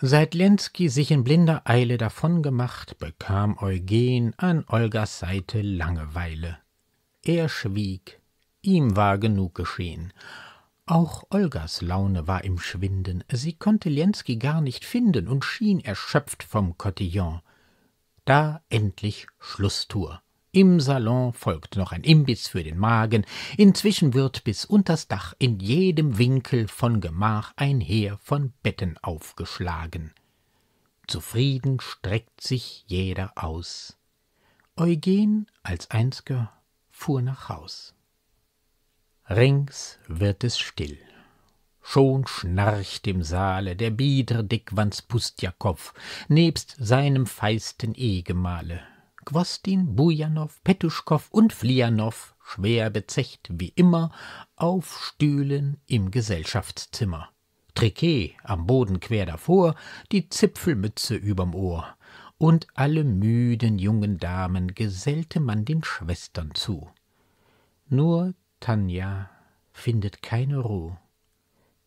Seit Lenski sich in blinder Eile davongemacht, bekam Eugen an Olgas Seite Langeweile. Er schwieg, ihm war genug geschehen. Auch Olgas Laune war im Schwinden, sie konnte Lenski gar nicht finden und schien erschöpft vom Kotillon. Da endlich Schlusstour. Im Salon folgt noch ein Imbiss für den Magen. Inzwischen wird bis unters Dach in jedem Winkel von Gemach ein Heer von Betten aufgeschlagen. Zufrieden streckt sich jeder aus. Eugen als Einzger fuhr nach Haus. Rings wird es still. Schon schnarcht im Saale der biedere Dickwanz Pustjakow nebst seinem feisten Ehegemahle. Gwostin, Bujanow, Petuschkow und Flianow, schwer bezecht wie immer, auf Stühlen im Gesellschaftszimmer. Triquet am Boden quer davor, die Zipfelmütze überm Ohr. Und alle müden jungen Damen gesellte man den Schwestern zu. Nur Tanja findet keine Ruhe.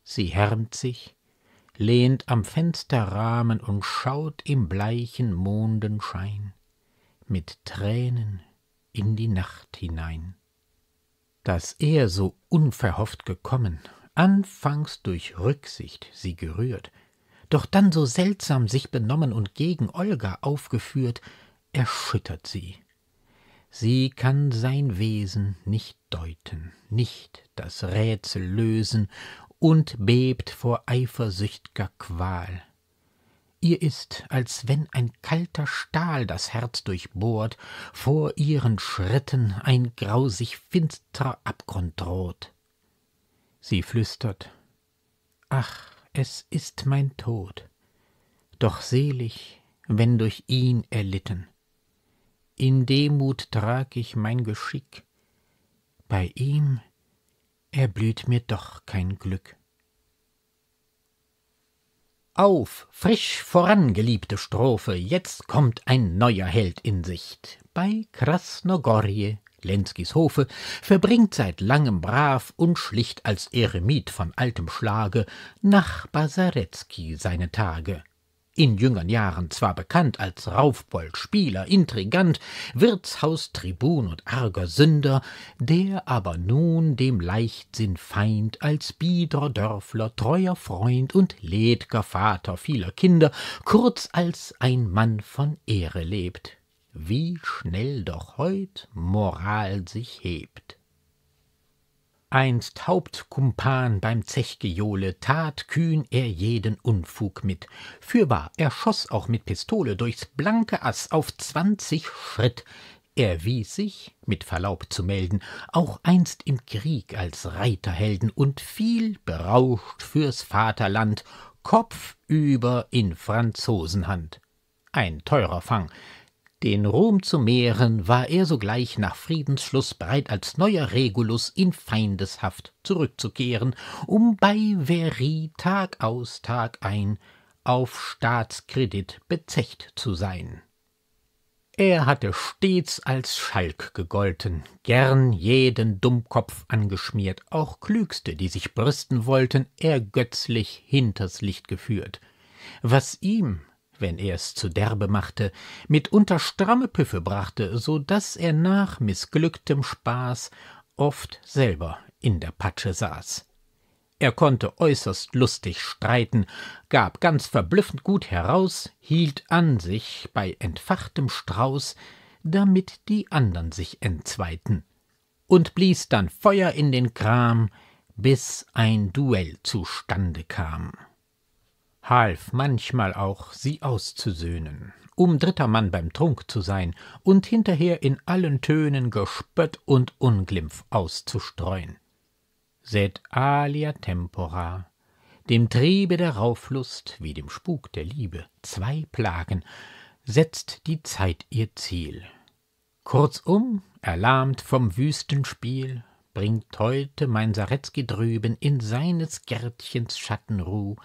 Sie härmt sich, lehnt am Fensterrahmen und schaut im bleichen Mondenschein mit Tränen in die Nacht hinein. Dass er so unverhofft gekommen, anfangs durch Rücksicht sie gerührt, doch dann so seltsam sich benommen und gegen Olga aufgeführt, erschüttert sie. Sie kann sein Wesen nicht deuten, nicht das Rätsel lösen und bebt vor eifersücht'ger Qual. Ihr ist, als wenn ein kalter Stahl das Herz durchbohrt, vor ihren Schritten ein grausig finsterer Abgrund droht. Sie flüstert Ach, es ist mein Tod, doch selig, wenn durch ihn erlitten. In Demut trag ich mein Geschick, bei ihm erblüht mir doch kein Glück. Auf, frisch voran, geliebte Strophe, jetzt kommt ein neuer Held in Sicht. Bei Krasnogorje, Lenskis Hofe, verbringt seit langem brav und schlicht als Eremit von altem Schlage nach Basaretzky seine Tage in jüngeren Jahren zwar bekannt als Raufbold, Spieler, Intrigant, Wirtshaustribun und arger Sünder, der aber nun dem Leichtsinn Feind als biederer Dörfler, treuer Freund und ledger Vater vieler Kinder, kurz als ein Mann von Ehre lebt. Wie schnell doch heut Moral sich hebt! einst Hauptkumpan beim Zechgejohle, tat kühn er jeden Unfug mit. Fürwahr, er schoß auch mit Pistole durchs blanke Ass auf zwanzig Schritt. Er wies sich, mit Verlaub zu melden, auch einst im Krieg als Reiterhelden und viel berauscht fürs Vaterland, kopfüber in Franzosenhand. Ein teurer Fang, den Ruhm zu mehren, war er sogleich nach Friedensschluss bereit, als neuer Regulus in Feindeshaft zurückzukehren, um bei Veri Tag aus Tag ein auf Staatskredit bezecht zu sein. Er hatte stets als Schalk gegolten, gern jeden Dummkopf angeschmiert, auch Klügste, die sich brüsten wollten, ergötzlich hinters Licht geführt. Was ihm wenn er es zu derbe machte, mitunter stramme Püffe brachte, so daß er nach missglücktem Spaß oft selber in der Patsche saß. Er konnte äußerst lustig streiten, gab ganz verblüffend gut heraus, hielt an sich bei entfachtem Strauß, damit die andern sich entzweiten, und blies dann Feuer in den Kram, bis ein Duell zustande kam half manchmal auch, sie auszusöhnen, um dritter Mann beim Trunk zu sein und hinterher in allen Tönen Gespött und Unglimpf auszustreuen. Sed alia tempora, dem Triebe der Rauflust wie dem Spuk der Liebe, zwei Plagen, setzt die Zeit ihr Ziel. Kurzum, erlahmt vom Wüstenspiel, bringt heute mein Saretzky drüben in seines Gärtchens Schattenruh,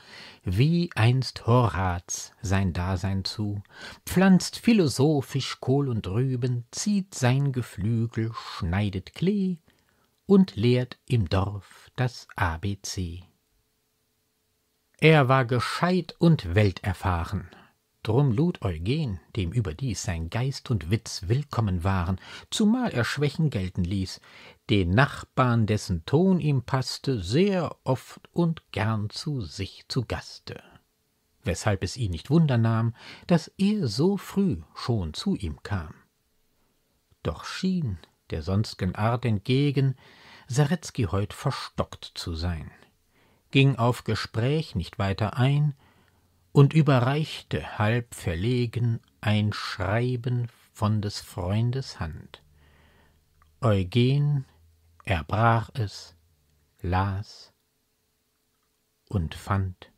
wie einst Horaz sein Dasein zu, pflanzt philosophisch Kohl und Rüben, zieht sein Geflügel, schneidet Klee und lehrt im Dorf das ABC. Er war gescheit und welterfahren, Drum lud Eugen, dem überdies sein Geist und Witz willkommen waren, zumal er Schwächen gelten ließ, den Nachbarn, dessen Ton ihm passte, sehr oft und gern zu sich zu Gaste. Weshalb es ihn nicht Wunder nahm, dass er so früh schon zu ihm kam. Doch schien der sonstgen Art entgegen, Saretzky heut verstockt zu sein, ging auf Gespräch nicht weiter ein, und überreichte halb verlegen ein Schreiben von des Freundes Hand. Eugen erbrach es, las und fand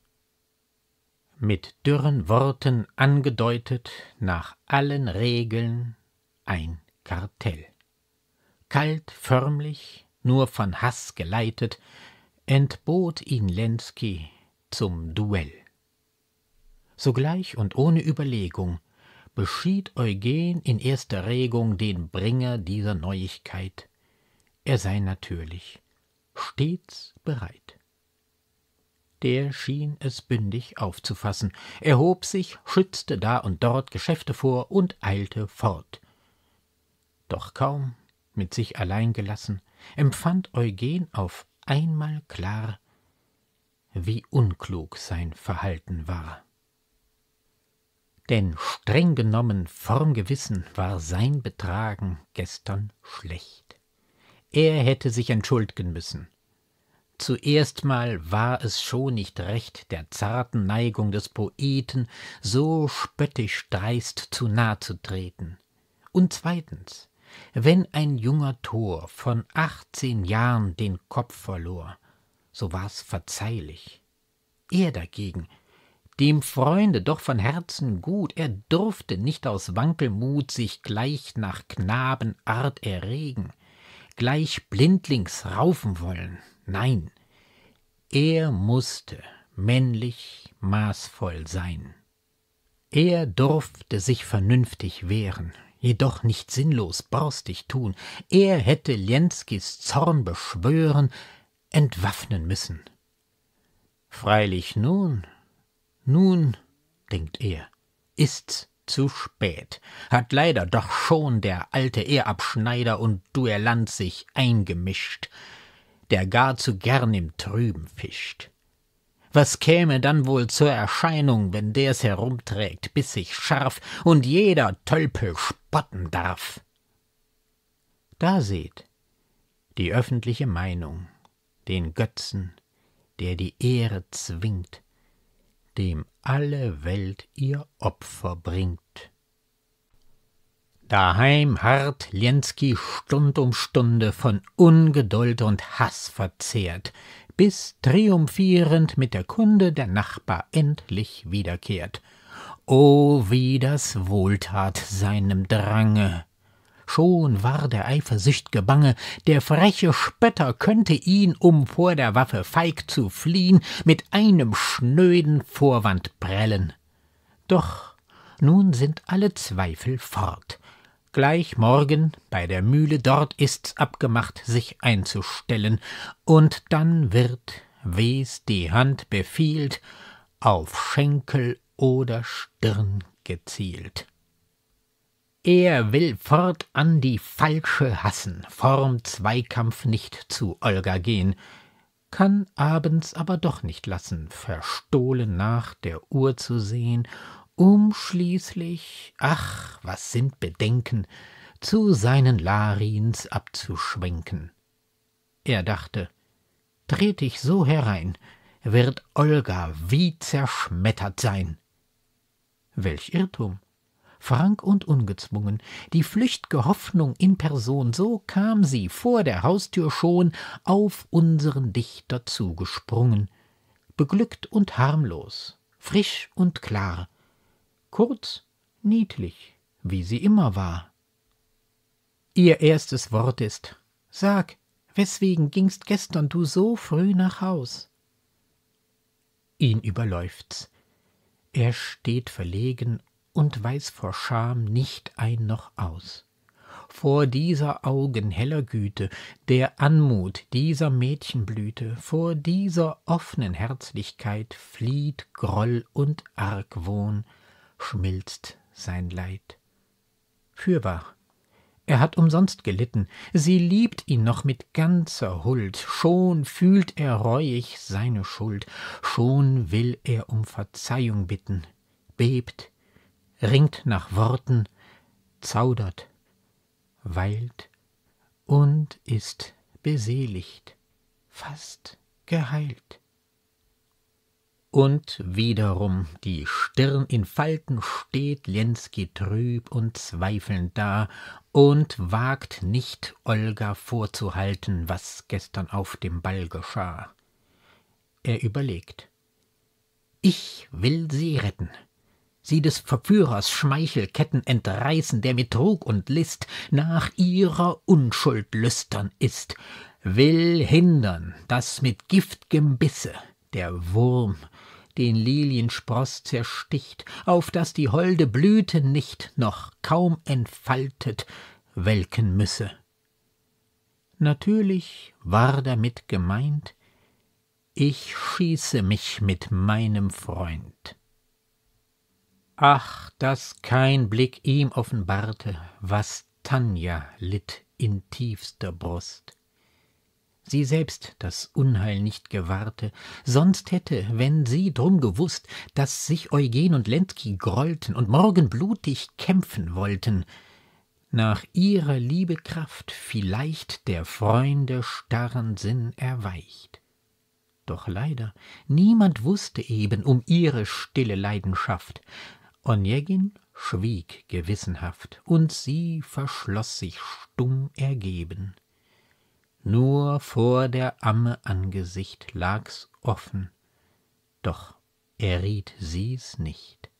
mit dürren Worten angedeutet nach allen Regeln ein Kartell. Kalt, förmlich, nur von Hass geleitet, entbot ihn Lenski zum Duell sogleich und ohne Überlegung, beschied Eugen in erster Regung den Bringer dieser Neuigkeit. Er sei natürlich stets bereit. Der schien es bündig aufzufassen, erhob sich, schützte da und dort Geschäfte vor und eilte fort. Doch kaum, mit sich allein gelassen, empfand Eugen auf einmal klar, wie unklug sein Verhalten war denn streng genommen vorm Gewissen war sein Betragen gestern schlecht. Er hätte sich entschuldigen müssen. Zuerst mal war es schon nicht recht, der zarten Neigung des Poeten so spöttisch dreist zu nahe zu treten. Und zweitens, wenn ein junger Tor von achtzehn Jahren den Kopf verlor, so war's verzeihlich. Er dagegen dem Freunde doch von Herzen gut, er durfte nicht aus Wankelmut sich gleich nach Knabenart erregen, gleich blindlings raufen wollen, nein, er mußte männlich maßvoll sein. Er durfte sich vernünftig wehren, jedoch nicht sinnlos borstig tun, er hätte Lenskis Zorn beschwören, entwaffnen müssen. Freilich nun, nun, denkt er, ist's zu spät, hat leider doch schon der alte Ehrabschneider und Duellant sich eingemischt, der gar zu gern im Trüben fischt. Was käme dann wohl zur Erscheinung, wenn der's herumträgt, bis sich scharf und jeder Tölpel spotten darf? Da seht die öffentliche Meinung, den Götzen, der die Ehre zwingt, dem alle Welt ihr Opfer bringt. Daheim harrt Lenski Stund um Stunde von Ungeduld und Hass verzehrt, bis triumphierend mit der Kunde der Nachbar endlich wiederkehrt. O oh, wie das wohltat seinem Drange, schon war der Eifersücht'ge bange, der freche Spötter könnte ihn, um vor der Waffe feig zu fliehen, mit einem schnöden Vorwand prellen. Doch nun sind alle Zweifel fort. Gleich morgen bei der Mühle dort ist's abgemacht, sich einzustellen, und dann wird, wes die Hand befiehlt, auf Schenkel oder Stirn gezielt. Er will fortan die Falsche hassen, Form Zweikampf nicht zu Olga gehen, kann abends aber doch nicht lassen, verstohlen nach der Uhr zu sehen, um schließlich, ach, was sind Bedenken, zu seinen Larins abzuschwenken. Er dachte, tret ich so herein, wird Olga wie zerschmettert sein. Welch Irrtum! frank und ungezwungen, die flücht'ge Hoffnung in Person, so kam sie vor der Haustür schon auf unseren Dichter zugesprungen, beglückt und harmlos, frisch und klar, kurz, niedlich, wie sie immer war. Ihr erstes Wort ist Sag, weswegen gingst gestern du so früh nach Haus? Ihn überläuft's. Er steht verlegen und weiß vor Scham nicht ein noch aus. Vor dieser Augen heller Güte, der Anmut dieser Mädchenblüte, vor dieser offnen Herzlichkeit flieht Groll und Argwohn, schmilzt sein Leid. Fürwahr, er hat umsonst gelitten, sie liebt ihn noch mit ganzer Huld, schon fühlt er reuig seine Schuld, schon will er um Verzeihung bitten, bebt ringt nach Worten, zaudert, weilt und ist beseligt, fast geheilt. Und wiederum die Stirn in Falten steht Lenski trüb und zweifelnd da und wagt nicht Olga vorzuhalten, was gestern auf dem Ball geschah. Er überlegt. Ich will sie retten sie des Verführers Schmeichelketten entreißen, der mit Trug und List nach ihrer Unschuld lüstern ist, will hindern, daß mit gift'gem Bisse der Wurm den Lilienspross zersticht, auf daß die holde Blüte nicht noch kaum entfaltet welken müsse. Natürlich war damit gemeint, ich schieße mich mit meinem Freund. Ach, daß kein Blick ihm offenbarte, was Tanja litt in tiefster Brust. Sie selbst das Unheil nicht gewahrte, sonst hätte, wenn sie drum gewußt, daß sich Eugen und Lentki grollten und morgen blutig kämpfen wollten, nach ihrer Liebe Kraft vielleicht der Freunde starren Sinn erweicht. Doch leider niemand wußte eben um ihre stille Leidenschaft, Onegin schwieg gewissenhaft, und sie verschloß sich stumm ergeben. Nur vor der Amme Angesicht lag's offen, doch erriet sie's nicht.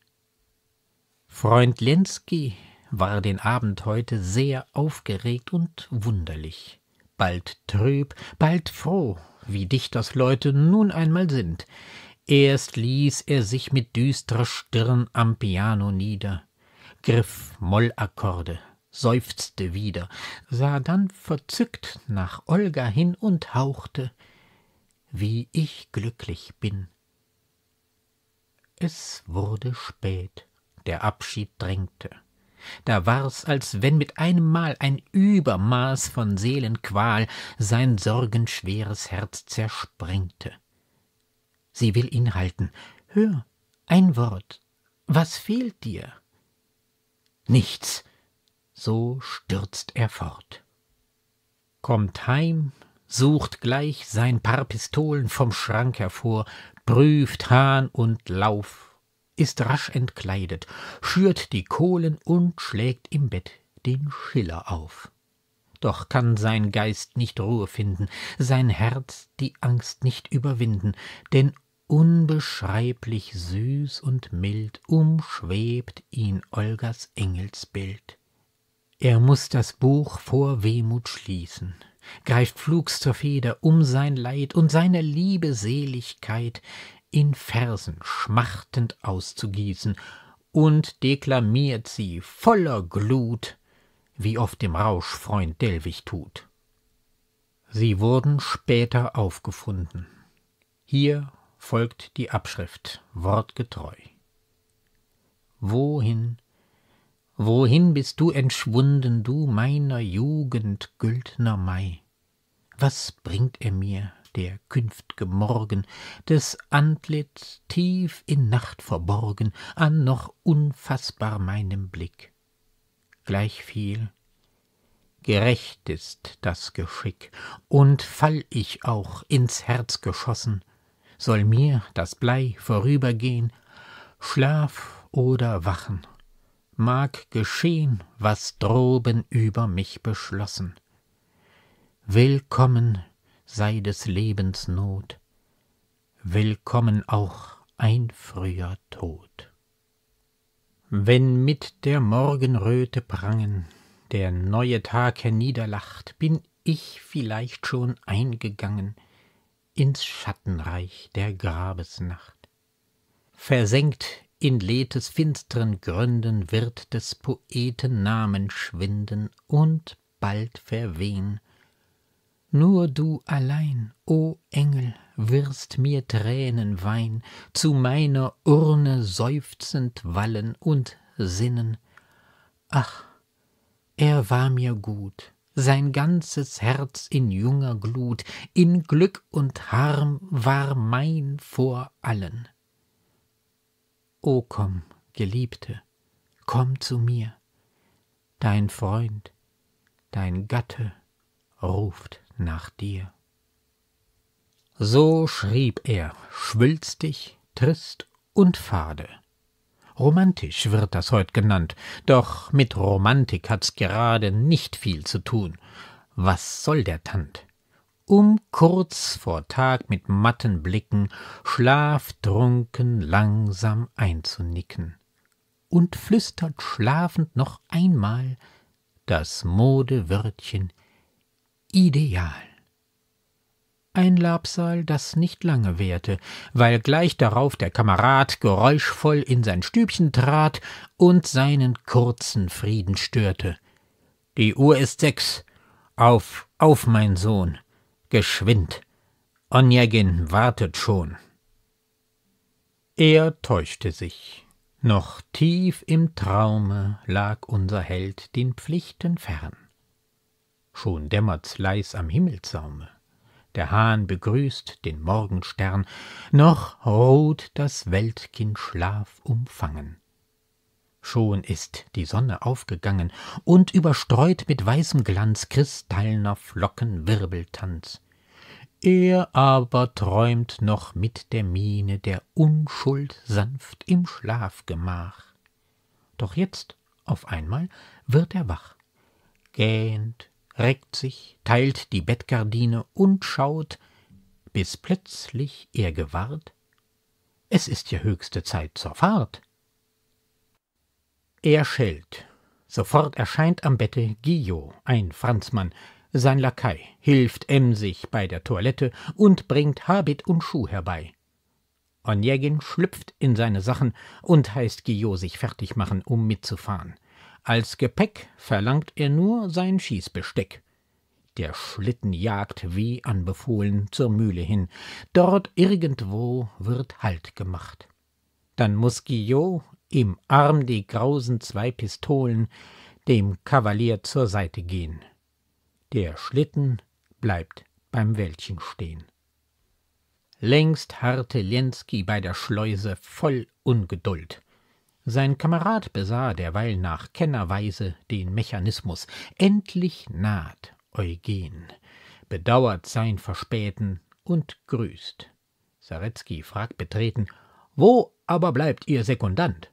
Freund Lenski war den Abend heute sehr aufgeregt und wunderlich, bald trüb, bald froh, wie Dichtersleute nun einmal sind. Erst ließ er sich mit düsterer Stirn am Piano nieder, griff Mollakkorde, seufzte wieder, sah dann verzückt nach Olga hin und hauchte Wie ich glücklich bin. Es wurde spät, der Abschied drängte. Da war's, als wenn mit einem Mal ein Übermaß von Seelenqual sein sorgenschweres Herz zersprengte. Sie will ihn halten. Hör, ein Wort. Was fehlt dir? Nichts. So stürzt er fort. Kommt heim, sucht gleich sein Paar Pistolen vom Schrank hervor, prüft Hahn und Lauf, ist rasch entkleidet, schürt die Kohlen und schlägt im Bett den Schiller auf. Doch kann sein Geist nicht Ruhe finden, sein Herz die Angst nicht überwinden, denn Unbeschreiblich süß und mild umschwebt ihn Olgas Engelsbild. Er muß das Buch vor Wehmut schließen, greift flugs zur Feder, um sein Leid und seine liebe Seligkeit in Versen schmachtend auszugießen, und deklamiert sie voller Glut, wie oft im Rausch Freund Delwig tut. Sie wurden später aufgefunden, hier folgt die Abschrift, wortgetreu. Wohin, wohin bist du entschwunden, du meiner Jugend güldner Mai? Was bringt er mir, der künft'ge Morgen, des Antlitz tief in Nacht verborgen, an noch unfaßbar meinem Blick? Gleichviel, gerecht ist das Geschick, und fall ich auch ins Herz geschossen, soll mir das Blei vorübergehen, Schlaf oder Wachen, mag geschehen, was droben über mich beschlossen. Willkommen sei des Lebens Not, willkommen auch ein früher Tod. Wenn mit der Morgenröte prangen der neue Tag herniederlacht, bin ich vielleicht schon eingegangen, ins Schattenreich der Grabesnacht. Versenkt in Letes finsteren Gründen wird des Poeten Namen schwinden und bald verwehn. Nur du allein, o Engel, wirst mir Tränen wein, zu meiner Urne seufzend wallen und sinnen. Ach, er war mir gut, sein ganzes Herz in junger Glut, in Glück und Harm war mein vor allen. O komm, Geliebte, komm zu mir, dein Freund, dein Gatte ruft nach dir. So schrieb er, schwülstig, trist und fade, Romantisch wird das heute genannt, doch mit Romantik hat's gerade nicht viel zu tun. Was soll der Tand? Um kurz vor Tag mit matten Blicken, schlaftrunken langsam einzunicken. Und flüstert schlafend noch einmal das Modewörtchen ideal ein Labsal, das nicht lange währte, weil gleich darauf der Kamerad geräuschvoll in sein Stübchen trat und seinen kurzen Frieden störte. Die Uhr ist sechs. Auf, auf, mein Sohn. Geschwind. Onjagin wartet schon. Er täuschte sich. Noch tief im Traume lag unser Held den Pflichten fern. Schon dämmert's leis am Himmelszaume der Hahn begrüßt den Morgenstern, noch ruht das Weltkind Schlaf umfangen. Schon ist die Sonne aufgegangen und überstreut mit weißem Glanz kristallner Flocken Wirbeltanz. Er aber träumt noch mit der Miene der Unschuld sanft im Schlafgemach. Doch jetzt auf einmal wird er wach, gähnt, reckt sich, teilt die Bettgardine und schaut, bis plötzlich er gewahrt, es ist ja höchste Zeit zur Fahrt. Er schellt. Sofort erscheint am Bette Guillot, ein Franzmann, sein Lakai, hilft emsig bei der Toilette und bringt Habit und Schuh herbei. Onegin schlüpft in seine Sachen und heißt Guillot sich fertig machen, um mitzufahren. Als Gepäck verlangt er nur sein Schießbesteck. Der Schlitten jagt wie anbefohlen zur Mühle hin. Dort irgendwo wird Halt gemacht. Dann muß Guillot im Arm die grausen zwei Pistolen dem Kavalier zur Seite gehen. Der Schlitten bleibt beim Wäldchen stehen. Längst harrte Lenski bei der Schleuse voll Ungeduld. Sein Kamerad besah derweil nach Kennerweise den Mechanismus. Endlich naht Eugen, bedauert sein Verspäten und grüßt. Saretzky fragt betreten, wo aber bleibt Ihr Sekundant?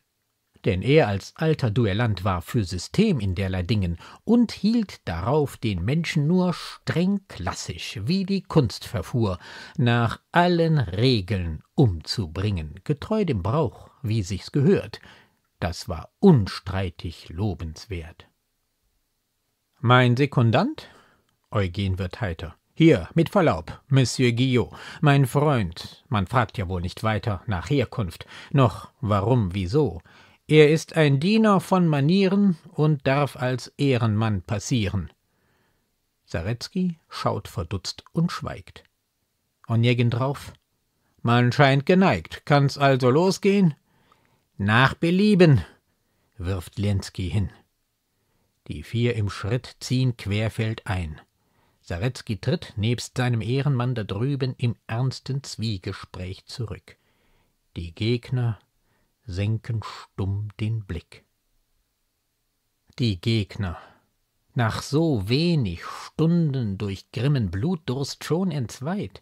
Denn er als alter Duellant war für System in derlei Dingen und hielt darauf den Menschen nur streng klassisch, wie die Kunst verfuhr, nach allen Regeln umzubringen, getreu dem Brauch, wie sich's gehört, das war unstreitig lobenswert. Mein Sekundant? Eugen wird heiter. Hier, mit Verlaub, Monsieur Guillot, mein Freund, man fragt ja wohl nicht weiter nach Herkunft, noch warum, wieso. Er ist ein Diener von Manieren und darf als Ehrenmann passieren. Saretzky schaut verdutzt und schweigt. Onegin drauf. Man scheint geneigt, kann's also losgehen? Nach Belieben, wirft Lenski hin. Die vier im Schritt ziehen querfeld ein. Saretzky tritt nebst seinem Ehrenmann da drüben im ernsten Zwiegespräch zurück. Die Gegner senken stumm den Blick. Die Gegner, nach so wenig Stunden durch grimmen Blutdurst schon entzweit,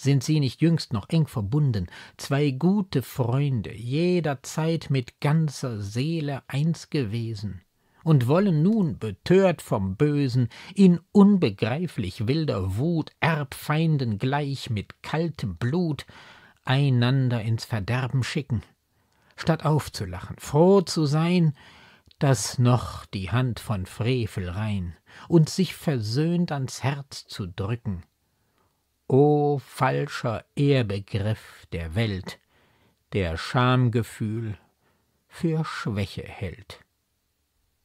sind sie nicht jüngst noch eng verbunden, zwei gute Freunde, jederzeit mit ganzer Seele eins gewesen, und wollen nun, betört vom Bösen, in unbegreiflich wilder Wut, Erbfeinden gleich mit kaltem Blut, einander ins Verderben schicken, statt aufzulachen, froh zu sein, dass noch die Hand von Frevel rein und sich versöhnt ans Herz zu drücken, O falscher Ehrbegriff der Welt, der Schamgefühl für Schwäche hält.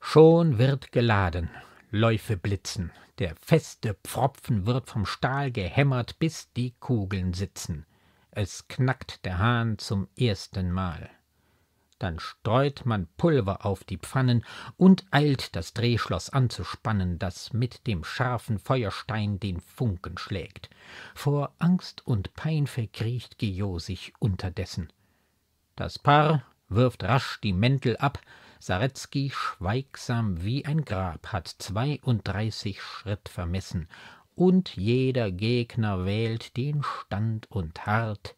Schon wird geladen, Läufe blitzen, der feste Pfropfen wird vom Stahl gehämmert, bis die Kugeln sitzen. Es knackt der Hahn zum ersten Mal dann streut man Pulver auf die Pfannen und eilt das Drehschloß anzuspannen, das mit dem scharfen Feuerstein den Funken schlägt. Vor Angst und Pein verkriecht Gio sich unterdessen. Das Paar wirft rasch die Mäntel ab, Saretzky, schweigsam wie ein Grab, hat zweiunddreißig Schritt vermessen, und jeder Gegner wählt den Stand und hart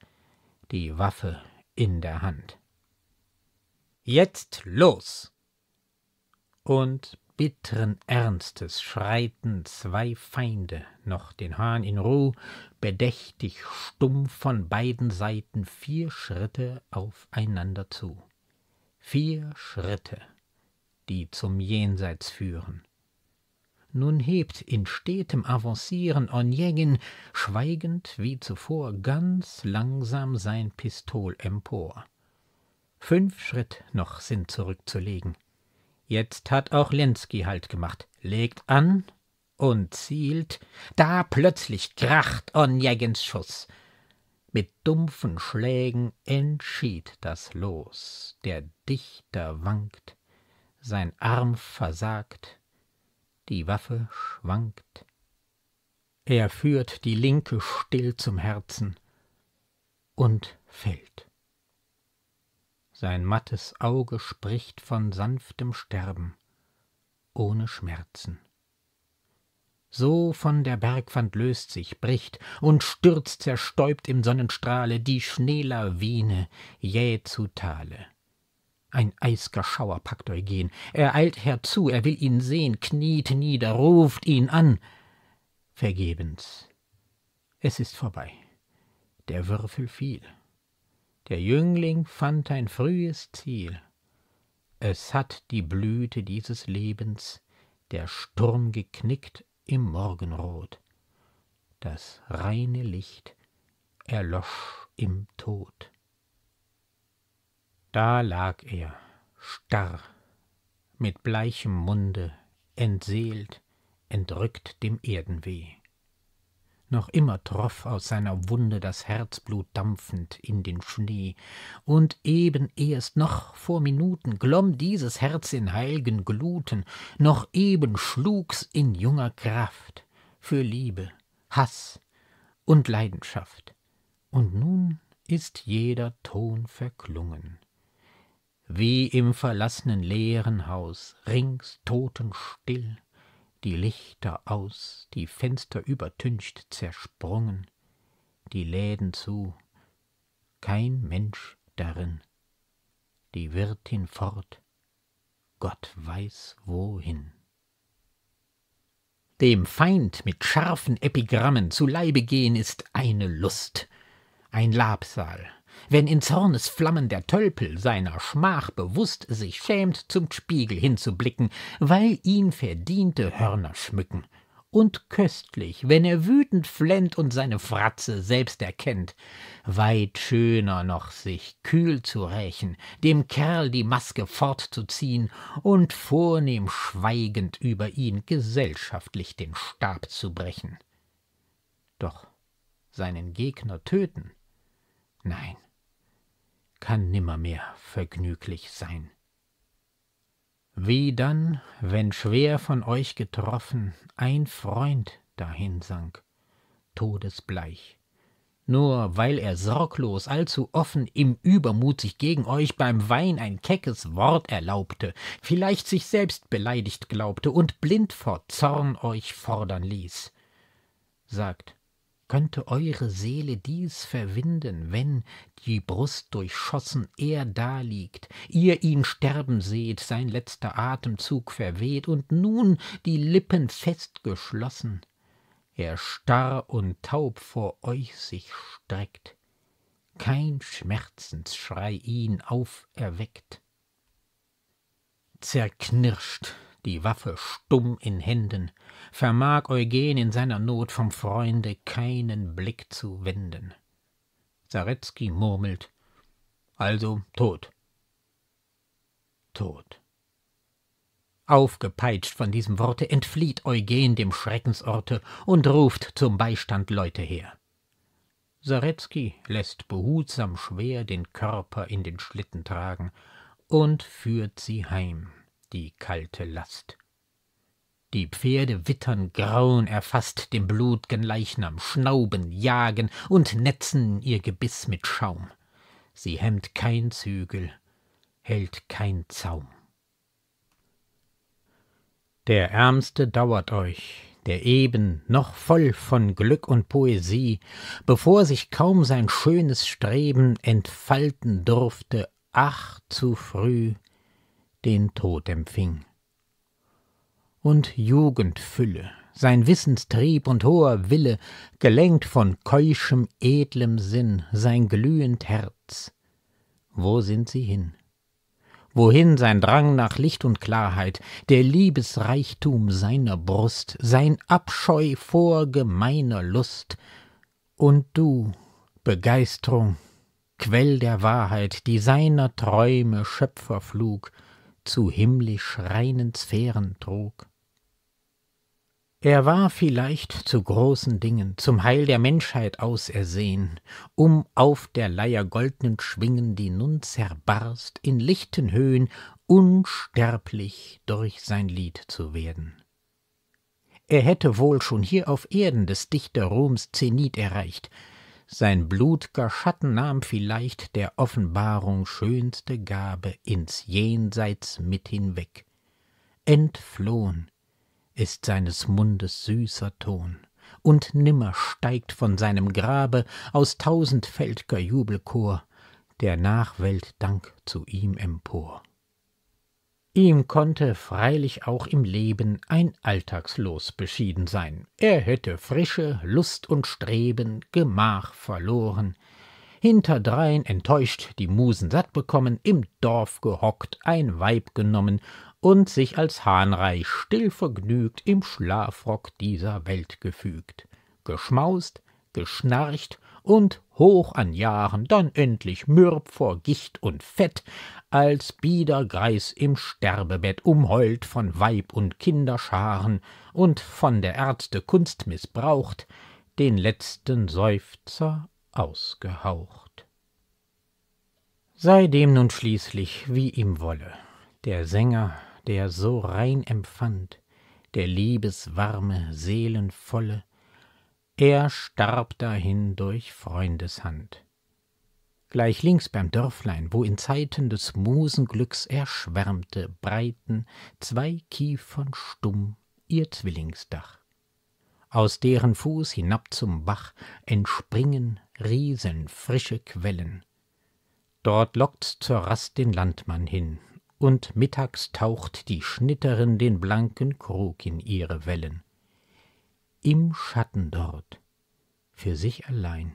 die Waffe in der Hand. Jetzt los! Und bitteren Ernstes schreiten zwei Feinde noch den Hahn in Ruh, bedächtig stumm von beiden Seiten vier Schritte aufeinander zu. Vier Schritte, die zum Jenseits führen. Nun hebt in stetem Avancieren Onjegin, schweigend wie zuvor, ganz langsam sein Pistol empor Fünf Schritt noch sind zurückzulegen. Jetzt hat auch Lenski Halt gemacht, legt an und zielt. Da plötzlich kracht Onjegens Schuss. Mit dumpfen Schlägen entschied das Los. Der Dichter wankt, sein Arm versagt, die Waffe schwankt. Er führt die linke still zum Herzen und fällt sein mattes Auge spricht von sanftem Sterben, ohne Schmerzen. So von der Bergwand löst sich, bricht und stürzt zerstäubt im Sonnenstrahle die Schneelawine jäh zu Tale. Ein eisger Schauer packt Eugen, er eilt herzu, er will ihn sehen, kniet nieder, ruft ihn an. Vergebens. Es ist vorbei. Der Würfel fiel. Der Jüngling fand ein frühes Ziel. Es hat die Blüte dieses Lebens, der Sturm geknickt im Morgenrot. Das reine Licht erlosch im Tod. Da lag er, starr, mit bleichem Munde, entseelt, entrückt dem Erdenweh noch immer troff aus seiner Wunde das Herzblut dampfend in den Schnee, und eben erst noch vor Minuten glomm dieses Herz in heilgen Gluten, noch eben schlug's in junger Kraft für Liebe, Hass und Leidenschaft. Und nun ist jeder Ton verklungen. Wie im verlassenen leeren Haus, rings totenstill, die Lichter aus, die Fenster übertüncht, zersprungen, die Läden zu, kein Mensch darin, die Wirtin fort, Gott weiß wohin. Dem Feind mit scharfen Epigrammen zu Leibe gehen ist eine Lust, ein Labsal, wenn in Zornesflammen der Tölpel seiner Schmach bewußt sich schämt, zum Spiegel hinzublicken, weil ihn verdiente Hörner schmücken. Und köstlich, wenn er wütend flennt und seine Fratze selbst erkennt, weit schöner noch sich kühl zu rächen, dem Kerl die Maske fortzuziehen und vornehm schweigend über ihn gesellschaftlich den Stab zu brechen. Doch seinen Gegner töten? Nein, kann nimmermehr vergnüglich sein. Wie dann, wenn schwer von euch getroffen ein Freund dahinsank, todesbleich, nur weil er sorglos allzu offen im Übermut sich gegen euch beim Wein ein keckes Wort erlaubte, vielleicht sich selbst beleidigt glaubte und blind vor Zorn euch fordern ließ. Sagt, könnte eure Seele dies verwinden, wenn, die Brust durchschossen, er da liegt, ihr ihn sterben seht, sein letzter Atemzug verweht und nun die Lippen festgeschlossen, er starr und taub vor euch sich streckt, kein Schmerzensschrei ihn auferweckt. Zerknirscht die Waffe stumm in Händen, vermag Eugen in seiner Not vom Freunde keinen Blick zu wenden. Saretzky murmelt, also tot. Tot. Aufgepeitscht von diesem Worte entflieht Eugen dem Schreckensorte und ruft zum Beistand Leute her. Saretzky lässt behutsam schwer den Körper in den Schlitten tragen und führt sie heim die kalte Last. Die Pferde wittern Grauen erfaßt, dem blut'gen Leichnam schnauben, jagen und netzen ihr Gebiss mit Schaum. Sie hemmt kein Zügel, hält kein Zaum. Der Ärmste dauert euch, der eben noch voll von Glück und Poesie, bevor sich kaum sein schönes Streben entfalten durfte, ach zu früh den Tod empfing. Und Jugendfülle, sein Wissenstrieb und hoher Wille, gelenkt von keuschem, edlem Sinn, sein glühend Herz, wo sind sie hin? Wohin sein Drang nach Licht und Klarheit, der Liebesreichtum seiner Brust, sein Abscheu vor gemeiner Lust. Und du, Begeisterung, Quell der Wahrheit, die seiner Träume Schöpferflug, zu himmlisch reinen Sphären trug. Er war vielleicht zu großen Dingen, zum Heil der Menschheit ausersehen, um auf der Leier goldnen Schwingen, die nun zerbarst, in lichten Höhen unsterblich durch sein Lied zu werden. Er hätte wohl schon hier auf Erden des Dichterruhms Zenit erreicht, sein blutger Schatten nahm vielleicht der Offenbarung schönste Gabe ins Jenseits mit hinweg. Entflohn ist seines Mundes süßer Ton, und nimmer steigt von seinem Grabe aus tausendfältger Jubelchor der Nachwelt Dank zu ihm empor. Ihm konnte freilich auch im Leben ein Alltagslos beschieden sein. Er hätte Frische, Lust und Streben, Gemach verloren, hinterdrein enttäuscht die Musen satt bekommen, im Dorf gehockt, ein Weib genommen und sich als Hahnreich still vergnügt im Schlafrock dieser Welt gefügt. Geschmaust, geschnarcht und hoch an Jahren, dann endlich mürb vor Gicht und Fett, als bieder Greis im Sterbebett, umheult von Weib und Kinderscharen und von der Ärzte Kunst missbraucht, den letzten Seufzer ausgehaucht. Sei dem nun schließlich, wie ihm wolle, der Sänger, der so rein empfand, der liebeswarme, seelenvolle, er starb dahin durch Freundeshand. Gleich links beim Dörflein, wo in Zeiten des Musenglücks er schwärmte, breiten zwei Kiefern stumm ihr Zwillingsdach. Aus deren Fuß hinab zum Bach entspringen riesenfrische Quellen. Dort lockt's zur Rast den Landmann hin, und mittags taucht die Schnitterin den blanken Krug in ihre Wellen im Schatten dort, für sich allein,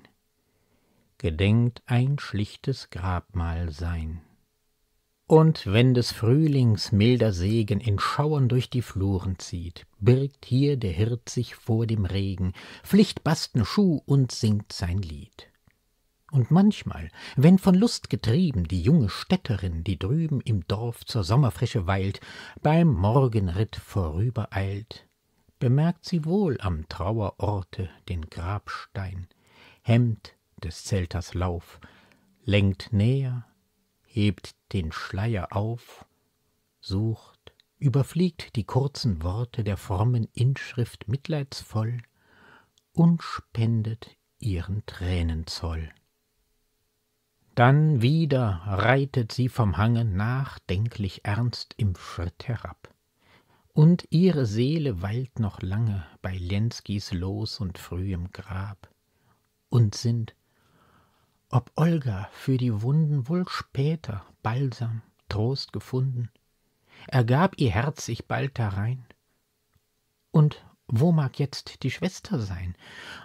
gedenkt ein schlichtes Grabmal sein. Und wenn des Frühlings milder Segen in Schauern durch die Fluren zieht, birgt hier der Hirt sich vor dem Regen, flicht bastne Schuh und singt sein Lied. Und manchmal, wenn von Lust getrieben die junge Städterin, die drüben im Dorf zur Sommerfrische weilt, beim Morgenritt vorübereilt, bemerkt sie wohl am Trauerorte den Grabstein, hemmt des Zelters Lauf, lenkt näher, hebt den Schleier auf, sucht, überfliegt die kurzen Worte der frommen Inschrift mitleidsvoll und spendet ihren Tränenzoll. Dann wieder reitet sie vom Hange nachdenklich ernst im Schritt herab und ihre Seele weilt noch lange bei Lenskis Los und frühem Grab und sind, ob Olga für die Wunden wohl später Balsam, Trost gefunden, ergab ihr Herz sich bald darein. Und wo mag jetzt die Schwester sein?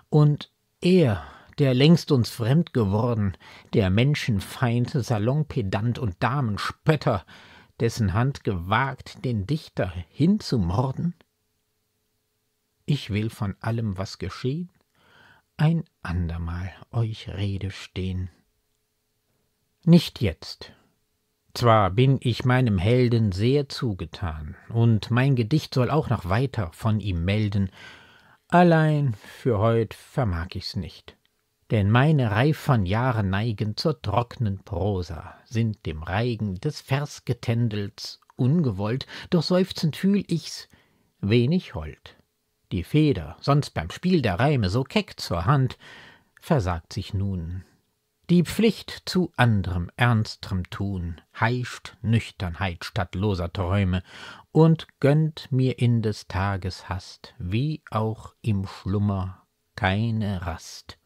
Und er, der längst uns fremd geworden, der Menschenfeind, Salonpedant und Damenspötter, dessen Hand gewagt, den Dichter hinzumorden? Ich will von allem, was geschehen, ein andermal euch Rede stehen. Nicht jetzt. Zwar bin ich meinem Helden sehr zugetan, und mein Gedicht soll auch noch weiter von ihm melden, allein für heut vermag ich's nicht denn meine reifern Jahre neigen zur trocknen Prosa, sind dem Reigen des Versgetändels ungewollt, doch seufzend fühl ich's wenig hold. Die Feder, sonst beim Spiel der Reime so keck zur Hand, versagt sich nun. Die Pflicht zu anderem ernstrem Tun heischt Nüchternheit statt loser Träume und gönnt mir in des Tages Hast, wie auch im Schlummer, keine Rast.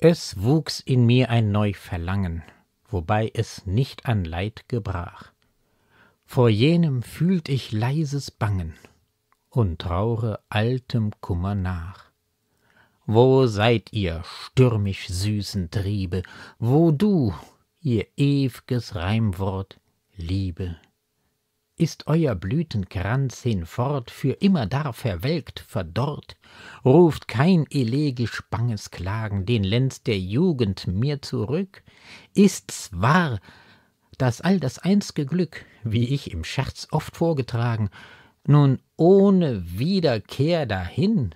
Es wuchs in mir ein neu Verlangen, wobei es nicht an Leid gebrach. Vor jenem fühlt ich leises Bangen und traure altem Kummer nach. Wo seid ihr, stürmisch süßen Triebe, wo du, ihr ew'ges Reimwort, Liebe, ist euer Blütenkranz hinfort für immerdar verwelkt, verdorrt, ruft kein elegisch banges Klagen den Lenz der Jugend mir zurück? Ist's wahr, dass all das einz'ge Glück, wie ich im Scherz oft vorgetragen, nun ohne Wiederkehr dahin,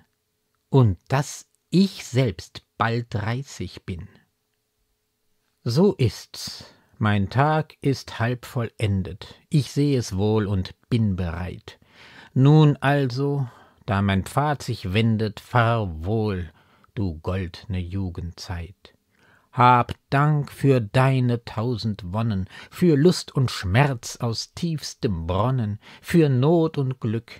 und dass ich selbst bald dreißig bin? So ist's, mein Tag ist halb vollendet, ich seh es wohl und bin bereit. Nun also, da mein Pfad sich wendet, fahr wohl, du goldne Jugendzeit. Hab Dank für deine tausend Wonnen, für Lust und Schmerz aus tiefstem Bronnen, für Not und Glück.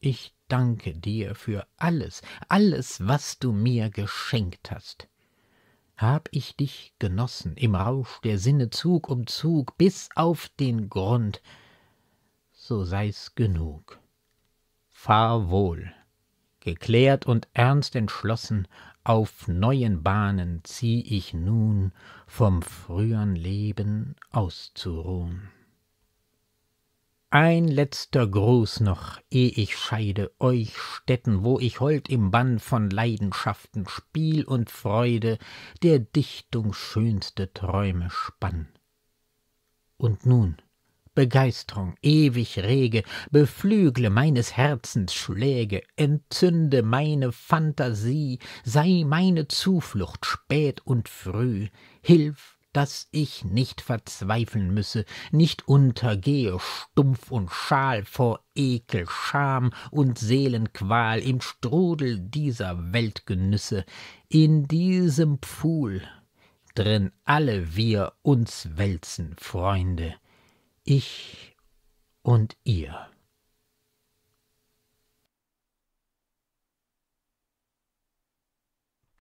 Ich danke dir für alles, alles, was du mir geschenkt hast hab ich dich genossen, im Rausch der Sinne Zug um Zug, bis auf den Grund, so sei's genug. Fahr wohl, geklärt und ernst entschlossen, auf neuen Bahnen zieh ich nun, vom frühern Leben auszuruhn. Ein letzter Gruß noch, ehe ich scheide, euch Städten, wo ich hold im Bann von Leidenschaften, Spiel und Freude, der Dichtung schönste Träume spann. Und nun, Begeisterung, ewig rege, beflügle meines Herzens Schläge, entzünde meine Phantasie, sei meine Zuflucht spät und früh, hilf daß ich nicht verzweifeln müsse, nicht untergehe, stumpf und schal vor Ekel, Scham und Seelenqual im Strudel dieser Weltgenüsse, in diesem Pfuhl, drin alle wir uns wälzen, Freunde, ich und ihr.